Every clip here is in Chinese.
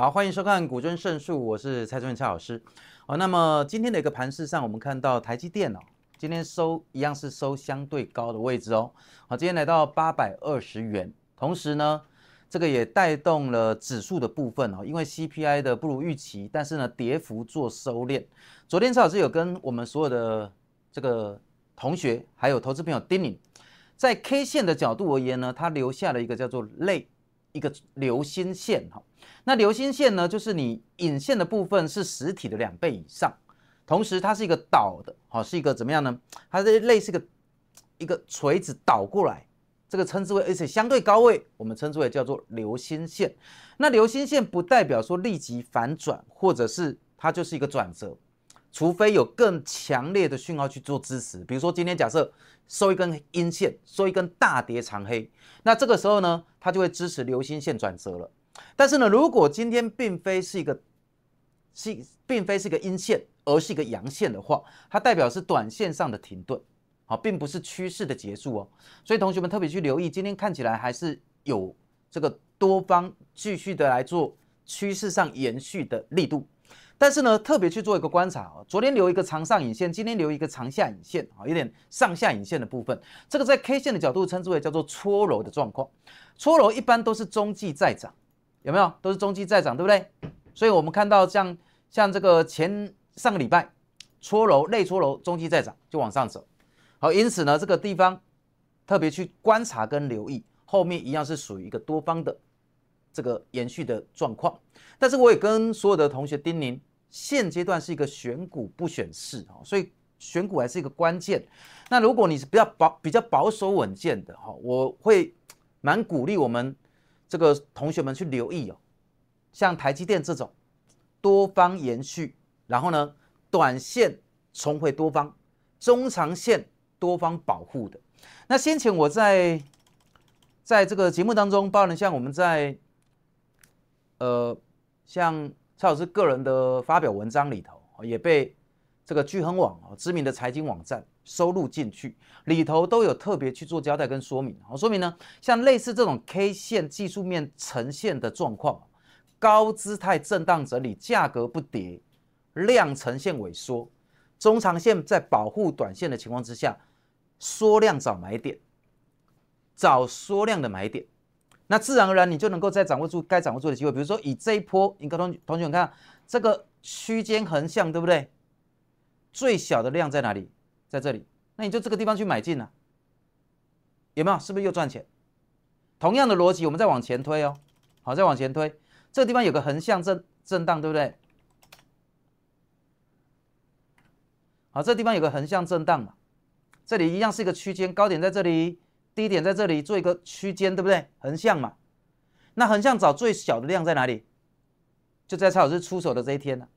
好，欢迎收看《股尊胜术》，我是蔡宗远蔡老师。好，那么今天的一个盘市上，我们看到台积电哦，今天收一样是收相对高的位置哦。好，今天来到八百二十元，同时呢，这个也带动了指数的部分哦，因为 CPI 的不如预期，但是呢，跌幅做收敛。昨天蔡老师有跟我们所有的这个同学还有投资朋友叮咛，在 K 线的角度而言呢，它留下了一个叫做泪。一个流星线哈，那流星线呢，就是你引线的部分是实体的两倍以上，同时它是一个倒的，哈，是一个怎么样呢？它是类似一个一个锤子倒过来，这个称之为，而且相对高位，我们称之为叫做流星线。那流星线不代表说立即反转，或者是它就是一个转折，除非有更强烈的讯号去做支持。比如说今天假设收一根阴线，收一根大跌长黑，那这个时候呢？它就会支持流星线转折了，但是呢，如果今天并非是一个是并非是一个阴线，而是一个阳线的话，它代表是短线上的停顿，啊，并不是趋势的结束哦。所以同学们特别去留意，今天看起来还是有这个多方继续的来做趋势上延续的力度。但是呢，特别去做一个观察啊，昨天留一个长上影线，今天留一个长下影线啊，有点上下影线的部分。这个在 K 线的角度称之为叫做搓揉的状况，搓揉一般都是中继在涨，有没有？都是中继在涨，对不对？所以我们看到像像这个前上个礼拜搓揉、内搓揉，中继在涨就往上走。好，因此呢，这个地方特别去观察跟留意，后面一样是属于一个多方的这个延续的状况。但是我也跟所有的同学叮咛。现阶段是一个选股不选市哦，所以选股还是一个关键。那如果你是比较保、比较保守稳健的哈，我会蛮鼓励我们这个同学们去留意哦，像台积电这种多方延续，然后呢，短线重回多方，中长线多方保护的。那先前我在在这个节目当中，包含像我们在呃，像。蔡老师个人的发表文章里头，也被这个聚亨网知名的财经网站收录进去，里头都有特别去做交代跟说明。好，说明呢，像类似这种 K 线技术面呈现的状况，高姿态震荡整理，价格不跌，量呈现萎缩，中长线在保护短线的情况之下，缩量找买点，找缩量的买点。那自然而然，你就能够再掌握住该掌握住的机会。比如说，以这一波，你跟同同学，你看这个区间横向，对不对？最小的量在哪里？在这里。那你就这个地方去买进了。有没有？是不是又赚钱？同样的逻辑，我们再往前推哦。好，再往前推，这个地方有个横向震震荡，对不对？好，这地方有个横向震荡嘛？这里一样是一个区间，高点在这里。第一点在这里做一个区间，对不对？横向嘛，那横向找最小的量在哪里？就在蔡老师出手的这一天呢。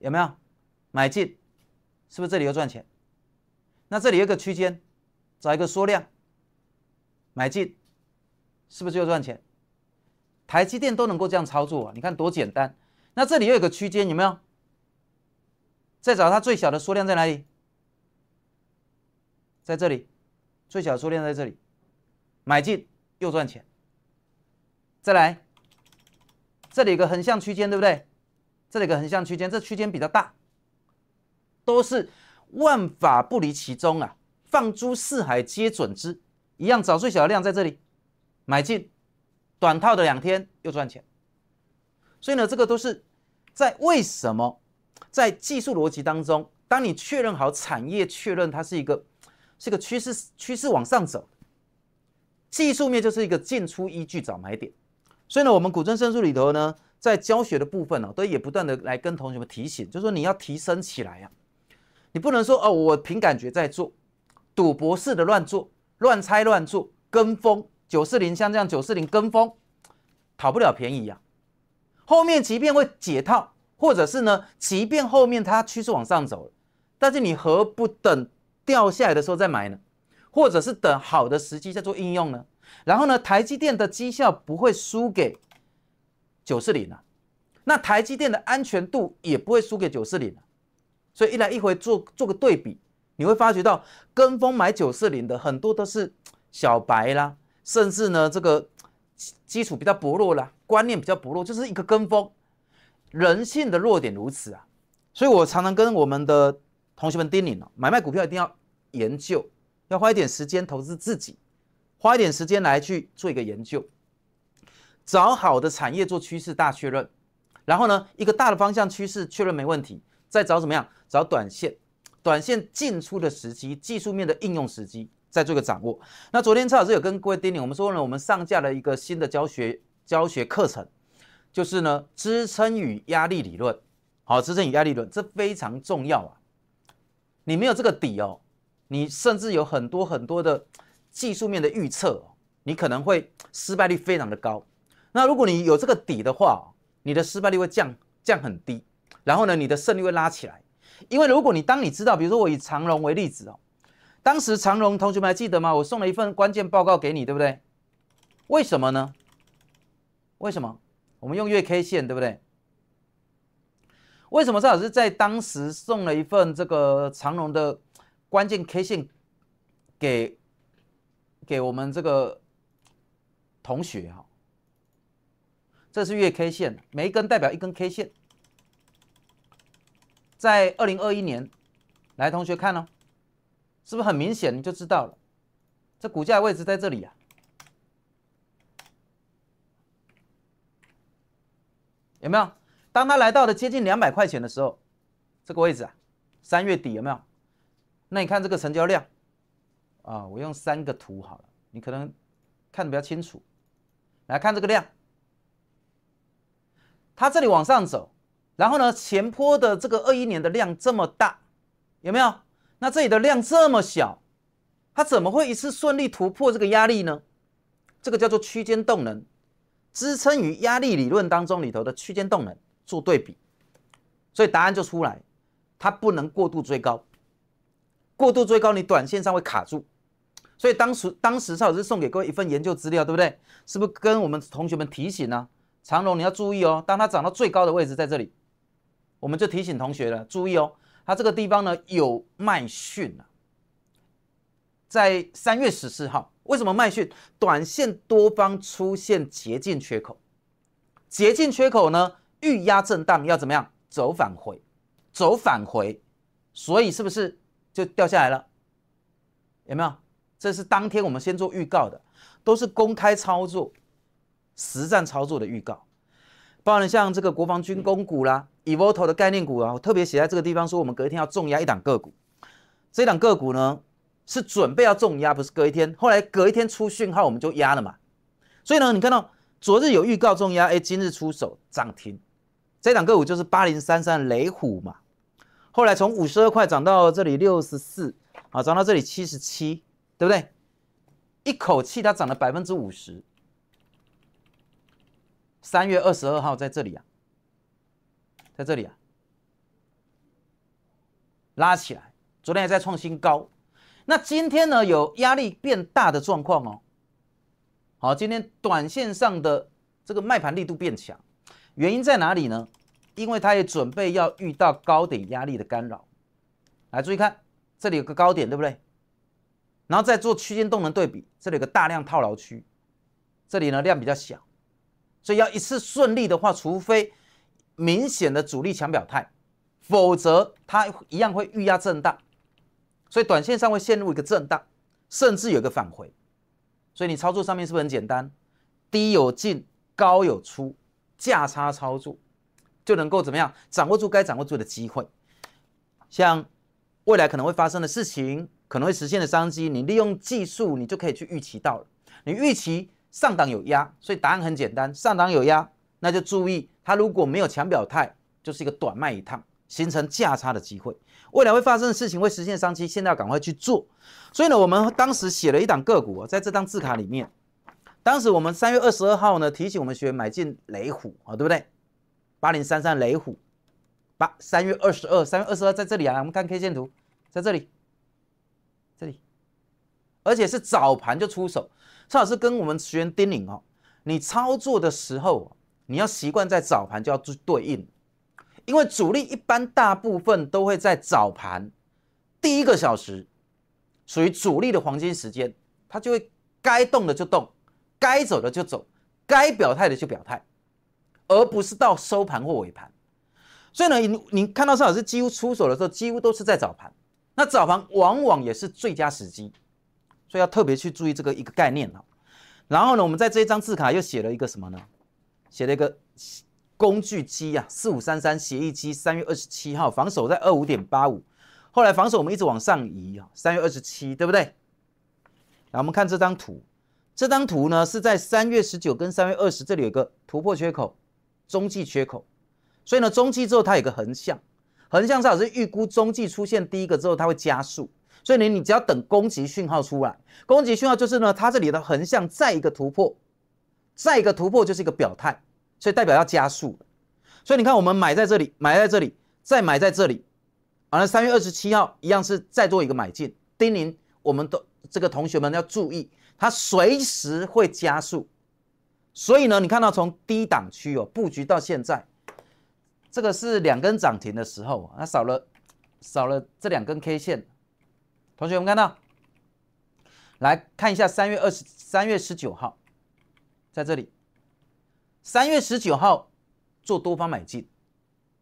有没有？买进，是不是这里又赚钱？那这里有个区间，找一个缩量买进，是不是又赚钱？台积电都能够这样操作啊，你看多简单。那这里又有个区间，有没有？再找它最小的缩量在哪里？在这里。最小出量在这里，买进又赚钱。再来，这里有个横向区间，对不对？这里有个横向区间，这区间比较大。都是万法不离其中啊，放诸四海皆准之。一样找最小的量在这里，买进短套的两天又赚钱。所以呢，这个都是在为什么在技术逻辑当中，当你确认好产业，确认它是一个。是一个趋势，趋势往上走。技术面就是一个进出依据，找买点。所以呢，我们古筝声书里头呢，在教学的部分呢，都也不断的来跟同学们提醒，就说你要提升起来呀。你不能说哦，我凭感觉在做，赌博式的乱做，乱猜乱做，跟风九四零像这样九四零跟风，讨不了便宜呀。后面即便会解套，或者是呢，即便后面它趋势往上走，但是你何不等？掉下来的时候再买呢，或者是等好的时机再做应用呢。然后呢，台积电的绩效不会输给九四零啊，那台积电的安全度也不会输给九四零啊。所以一来一回做做个对比，你会发觉到跟风买九四零的很多都是小白啦，甚至呢这个基础比较薄弱啦，观念比较薄弱，就是一个跟风。人性的弱点如此啊，所以我常常跟我们的。同学们叮咛了，买卖股票一定要研究，要花一点时间投资自己，花一点时间来去做一个研究，找好的产业做趋势大确认，然后呢，一个大的方向趋势确认没问题，再找怎么样？找短线，短线进出的时机，技术面的应用时机，再做一个掌握。那昨天蔡老师有跟各位叮咛，我们说呢，我们上架了一个新的教学教学课程，就是呢支撑与压力理论，好，支撑与压力论这非常重要啊。你没有这个底哦，你甚至有很多很多的技术面的预测，你可能会失败率非常的高。那如果你有这个底的话，你的失败率会降降很低，然后呢，你的胜率会拉起来。因为如果你当你知道，比如说我以长荣为例子哦，当时长荣同学们还记得吗？我送了一份关键报告给你，对不对？为什么呢？为什么？我们用月 K 线，对不对？为什么赵老师在当时送了一份这个长隆的关键 K 线给给我们这个同学哈？这是月 K 线，每一根代表一根 K 线。在二零二一年，来同学看哦，是不是很明显你就知道了？这股价位置在这里啊，有没有？当他来到了接近两百块钱的时候，这个位置啊，三月底有没有？那你看这个成交量，啊，我用三个图好了，你可能看的比较清楚。来看这个量，它这里往上走，然后呢，前坡的这个二一年的量这么大，有没有？那这里的量这么小，它怎么会一次顺利突破这个压力呢？这个叫做区间动能，支撑与压力理论当中里头的区间动能。做对比，所以答案就出来，它不能过度追高。过度追高，你短线上会卡住。所以当时，当时邵老师送给各位一份研究资料，对不对？是不是跟我们同学们提醒呢？长龙，你要注意哦。当它涨到最高的位置在这里，我们就提醒同学了，注意哦。它这个地方呢有卖讯啊，在三月十四号。为什么卖讯？短线多方出现捷近缺口，捷近缺口呢？预压震荡要怎么样走返回，走返回，所以是不是就掉下来了？有没有？这是当天我们先做预告的，都是公开操作、实战操作的预告。包括像这个国防军工股啦、e v o t o 的概念股啊，我特别写在这个地方说，我们隔一天要重压一档个股。这一档个股呢，是准备要重压，不是隔一天。后来隔一天出讯号，我们就压了嘛。所以呢，你看到昨日有预告重压，哎，今日出手涨停。这档个股就是八零三三雷虎嘛，后来从五十二块涨到这里六十四，啊，涨到这里七十七，对不对？一口气它涨了百分之五十。三月二十二号在这里啊，在这里啊，拉起来，昨天还在创新高，那今天呢有压力变大的状况哦。好，今天短线上的这个卖盘力度变强。原因在哪里呢？因为它也准备要遇到高点压力的干扰。来，注意看，这里有个高点，对不对？然后再做区间动能对比，这里有个大量套牢区，这里呢量比较小，所以要一次顺利的话，除非明显的主力强表态，否则它一样会预压震荡，所以短线上会陷入一个震荡，甚至有个返回，所以你操作上面是不是很简单？低有进，高有出。价差操作就能够怎么样掌握住该掌握住的机会，像未来可能会发生的事情，可能会实现的商机，你利用技术你就可以去预期到了。你预期上档有压，所以答案很简单，上档有压，那就注意它如果没有强表态，就是一个短卖一趟，形成价差的机会。未来会发生的事情会实现商机，现在要赶快去做。所以呢，我们当时写了一档个股，在这张字卡里面。当时我们三月二十二号呢，提醒我们学员买进雷虎啊，对不对？八零三三雷虎，八三月二十二，三月二十二在这里啊，我们看 K 线图，在这里，这里，而且是早盘就出手。蔡老师跟我们学员叮咛哦，你操作的时候，你要习惯在早盘就要去对应，因为主力一般大部分都会在早盘第一个小时，属于主力的黄金时间，他就会该动的就动。该走的就走，该表态的就表态，而不是到收盘或尾盘。所以呢，你你看到邵老师几乎出手的时候，几乎都是在早盘。那早盘往往也是最佳时机，所以要特别去注意这个一个概念啊。然后呢，我们在这一张字卡又写了一个什么呢？写了一个工具机啊，四五三三协议机，三月二十七号防守在二五点八五，后来防守我们一直往上移啊，三月二十七，对不对？来，我们看这张图。这张图呢是在三月十九跟三月二十，这里有个突破缺口，中继缺口，所以呢中期之后它有个横向，横向是老预估中继出现第一个之后它会加速，所以呢你只要等攻击讯号出来，攻击讯号就是呢它这里的横向再一个突破，再一个突破就是一个表态，所以代表要加速所以你看我们买在这里，买在这里，再买在这里，完了三月二十七号一样是再做一个买进，叮咛我们都这个同学们要注意。它随时会加速，所以呢，你看到从低档区哦布局到现在，这个是两根涨停的时候，它少了少了这两根 K 线，同学们看到，来看一下三月二十三月十九号，在这里，三月十九号做多方买进，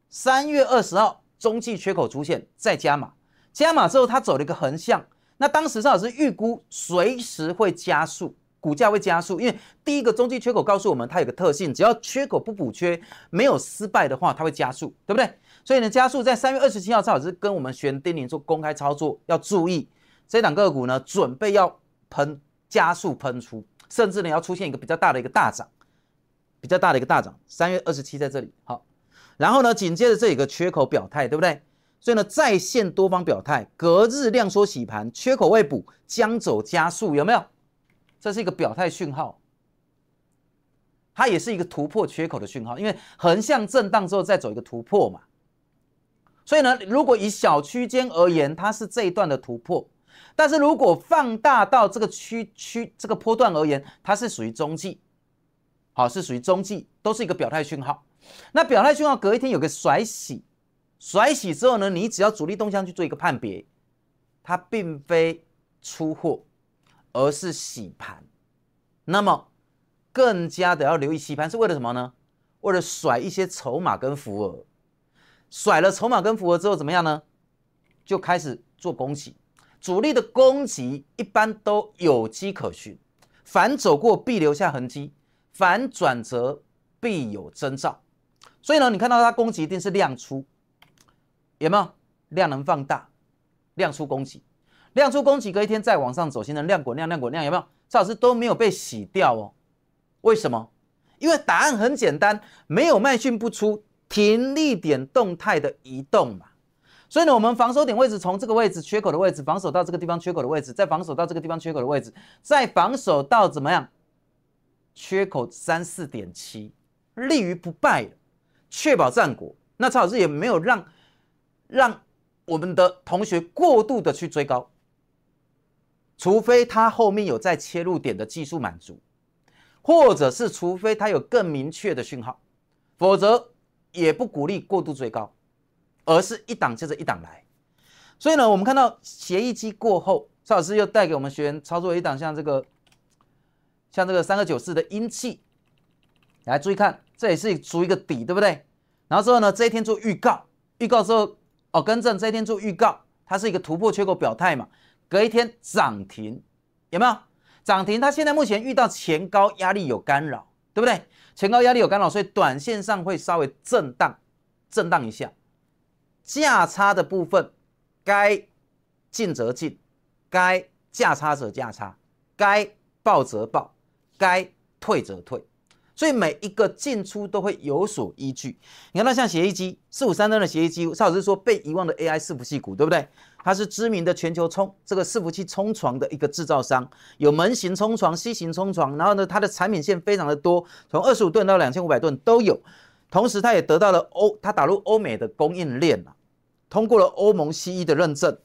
三月二十号中继缺口出现再加码，加码之后它走了一个横向。那当时邵老师预估随时会加速，股价会加速，因为第一个中继缺口告诉我们它有个特性，只要缺口不补缺，没有失败的话，它会加速，对不对？所以呢，加速在三月二十七号，邵老师跟我们玄丁宁做公开操作要注意，这档个股呢准备要喷加速喷出，甚至呢要出现一个比较大的一个大涨，比较大的一个大涨，三月二十七在这里好，然后呢紧接着这一个缺口表态，对不对？所以呢，在线多方表态，隔日量缩洗盘，缺口未补，将走加速，有没有？这是一个表态讯号，它也是一个突破缺口的讯号，因为横向震荡之后再走一个突破嘛。所以呢，如果以小区间而言，它是这一段的突破，但是如果放大到这个区区这个波段而言，它是属于中继，好，是属于中继，都是一个表态讯号。那表态讯号隔一天有个甩洗。甩洗之后呢，你只要主力动向去做一个判别，它并非出货，而是洗盘。那么，更加的要留意洗盘是为了什么呢？为了甩一些筹码跟浮额。甩了筹码跟浮额之后怎么样呢？就开始做攻击。主力的攻击一般都有迹可循，反走过必留下痕迹，反转折必有征兆。所以呢，你看到它攻击一定是量出。有没有量能放大，量出供给，量出供给，隔一天再往上走，形成量滚量，量滚量，有没有？蔡老师都没有被洗掉哦，为什么？因为答案很简单，没有卖讯不出，停利点动态的移动嘛。所以呢，我们防守点位置从这个位置缺口的位置防守到这个地方缺口的位置，再防守到这个地方缺口的位置，再防守到怎么样？缺口三四点七，立于不败，确保战果。那蔡老师也没有让。让我们的同学过度的去追高，除非他后面有在切入点的技术满足，或者是除非他有更明确的讯号，否则也不鼓励过度追高，而是一档接着一档来。所以呢，我们看到协议期过后，邵老师又带给我们学员操作一档，像这个像这个三个九四的阴气，来注意看，这也是出一个底，对不对？然后之后呢，这一天做预告，预告之后。哦，更正，这一天做预告，它是一个突破缺口表态嘛？隔一天涨停，有没有涨停？它现在目前遇到前高压力有干扰，对不对？前高压力有干扰，所以短线上会稍微震荡，震荡一下。价差的部分，该进则进，该价差则价差，该报则报，该退则退。所以每一个进出都会有所依据。你看那像协议机四五三三的协议机，邵老师说被遗忘的 AI 伺服器股，对不对？它是知名的全球冲这个伺服器冲床的一个制造商，有门型冲床、C 型冲床，然后呢，它的产品线非常的多，从二十五吨到两千五百吨都有。同时，它也得到了欧，它打入欧美的供应链了，通过了欧盟 CE 的认证，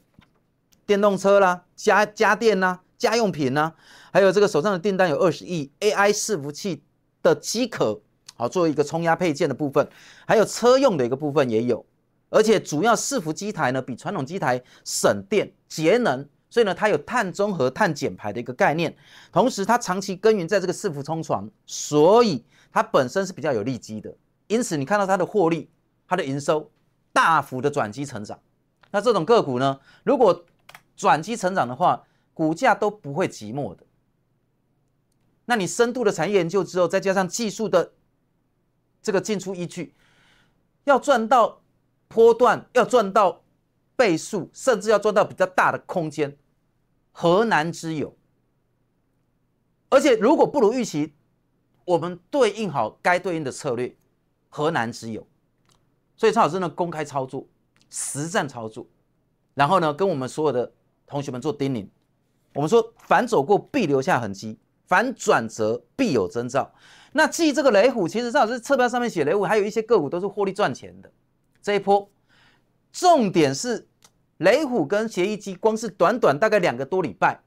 电动车啦、家家电呐、家用品呐，还有这个手上的订单有二十亿 AI 伺服器。的机壳，好作为一个冲压配件的部分，还有车用的一个部分也有，而且主要伺服机台呢，比传统机台省电节能，所以呢它有碳中和、碳减排的一个概念，同时它长期耕耘在这个伺服冲床，所以它本身是比较有利基的，因此你看到它的获利、它的营收大幅的转机成长，那这种个股呢，如果转机成长的话，股价都不会寂寞的。那你深度的产业研究之后，再加上技术的这个进出依据，要赚到波段，要赚到倍数，甚至要赚到比较大的空间，何难之有？而且如果不如预期，我们对应好该对应的策略，何难之有？所以，蔡老师呢公开操作，实战操作，然后呢跟我们所有的同学们做叮咛，我们说反走过必留下痕迹。凡转折必有征兆，那记这个雷虎，其实赵老师侧标上面写雷虎，还有一些个股都是获利赚钱的这一波。重点是雷虎跟协议机，光是短短大概两个多礼拜，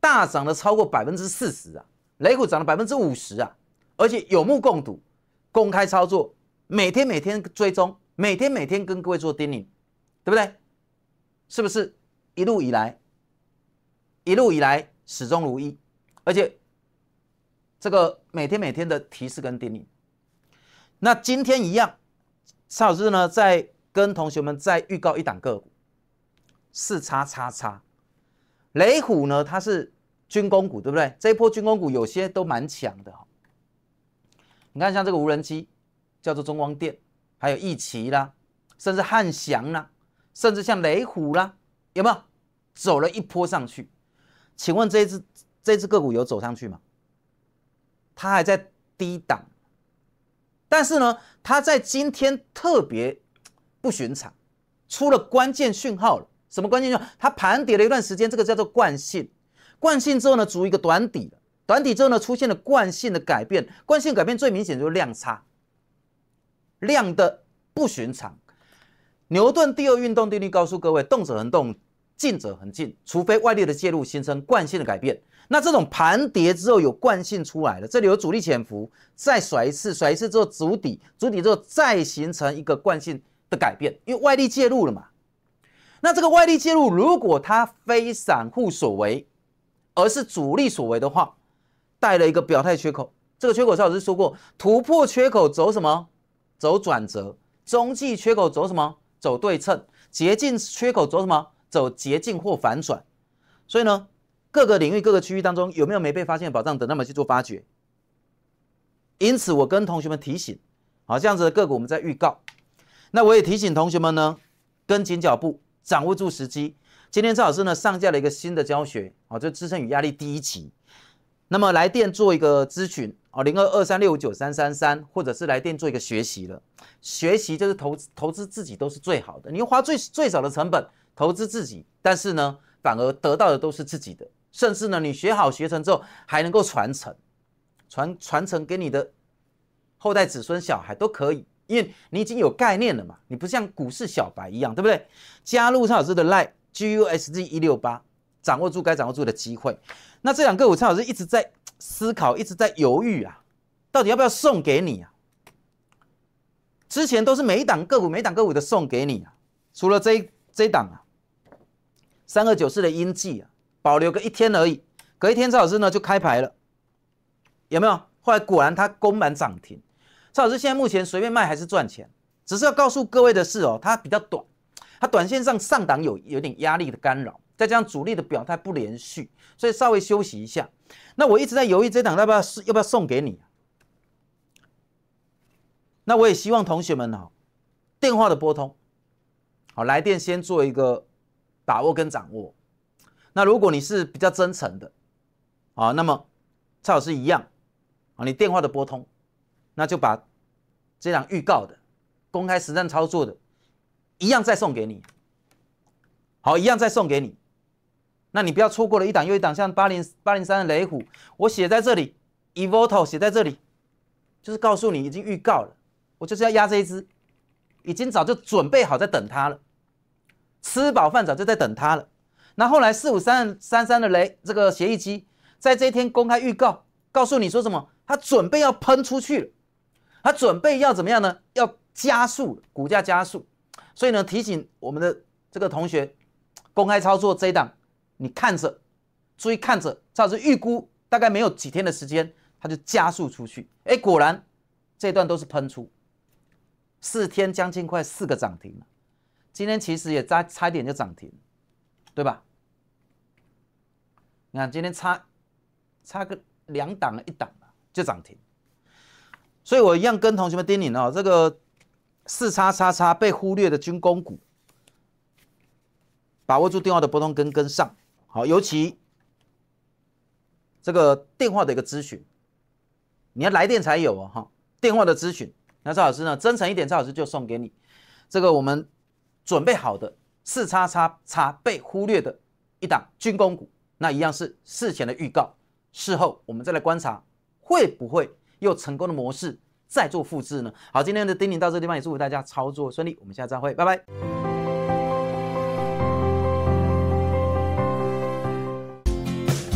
大涨了超过百分之四十啊！雷虎涨了百分之五十啊！而且有目共睹，公开操作，每天每天追踪，每天每天跟各位做钉领，对不对？是不是一路以来，一路以来始终如一，而且。这个每天每天的提示跟定义，那今天一样，邵老师呢在跟同学们在预告一档个股，四叉叉叉，雷虎呢它是军工股对不对？这一波军工股有些都蛮强的哦、你看像这个无人机叫做中光电，还有亿奇啦，甚至汉翔啦，甚至像雷虎啦，有没有走了一波上去？请问这一只这只个股有走上去吗？它还在低档，但是呢，它在今天特别不寻常，出了关键讯号了。什么关键讯号？它盘跌了一段时间，这个叫做惯性。惯性之后呢，足一个短底短底之后呢，出现了惯性的改变。惯性改变最明显就是量差，量的不寻常。牛顿第二运动定律告诉各位，动者恒动。近者恒近，除非外力的介入形成惯性的改变。那这种盘跌之后有惯性出来了，这里有主力潜伏，再甩一次，甩一次之后足底，足底之后再形成一个惯性的改变，因为外力介入了嘛。那这个外力介入，如果它非散户所为，而是主力所为的话，带了一个表态缺口。这个缺口，邵老师说过，突破缺口走什么？走转折，中继缺口走什么？走对称，捷径缺口走什么？走捷径或反转，所以呢，各个领域、各个区域当中有没有没被发现的宝藏等，他们去做发掘。因此，我跟同学们提醒，好，这样子的个股我们在预告。那我也提醒同学们呢，跟紧脚步，掌握住时机。今天赵老师呢上架了一个新的教学，啊，就支撑与压力第一集。那么来电做一个咨询，啊，零二二三六五九三三三，或者是来电做一个学习了。学习就是投投资自己都是最好的，你花最最少的成本。投资自己，但是呢，反而得到的都是自己的，甚至呢，你学好学成之后，还能够传承，传传承给你的后代子孙小孩都可以，因为你已经有概念了嘛，你不像股市小白一样，对不对？加入蔡老师的 l i n e GUSG 一六八，掌握住该掌握住的机会。那这两个，我蔡老师一直在思考，一直在犹豫啊，到底要不要送给你啊？之前都是每一档个股每一档个股的送给你，除了这。这档啊，三二九四的阴绩啊，保留个一天而已。隔一天，赵老师呢就开牌了，有没有？后来果然它攻满涨停。赵老师现在目前随便卖还是赚钱，只是要告诉各位的是哦，它比较短，它短线上上档有有点压力的干扰，再加上主力的表态不连续，所以稍微休息一下。那我一直在犹豫这档要不要，要不要送给你？那我也希望同学们哦，电话的拨通。好，来电先做一个把握跟掌握。那如果你是比较真诚的，啊，那么蔡老师一样，啊，你电话的拨通，那就把这档预告的、公开实战操作的，一样再送给你。好，一样再送给你。那你不要错过了一档又一档，像八零八零三的雷虎，我写在这里，Evotto 写在这里，就是告诉你已经预告了，我就是要压这一只。已经早就准备好在等他了，吃饱饭早就在等他了。那后来四五三三三的雷这个协议机在这一天公开预告，告诉你说什么？他准备要喷出去了，他准备要怎么样呢？要加速，股价加速。所以呢，提醒我们的这个同学，公开操作这一档，你看着，注意看着，照着预估，大概没有几天的时间，它就加速出去。哎，果然这一段都是喷出。四天将近快四个涨停了，今天其实也差差点就涨停，对吧？你看今天差差个两档一档就涨停，所以我一样跟同学们叮咛哦，这个四叉叉叉被忽略的军工股，把握住电话的波动跟跟上，好，尤其这个电话的一个咨询，你要来电才有哦，哈，电话的咨询。那赵老师呢？真诚一点，赵老师就送给你，这个我们准备好的四叉叉叉被忽略的一档军工股，那一样是事前的预告，事后我们再来观察会不会又成功的模式再做复制呢？好，今天的叮咛到这个地方，也祝福大家操作顺利，我们下次再会，拜拜。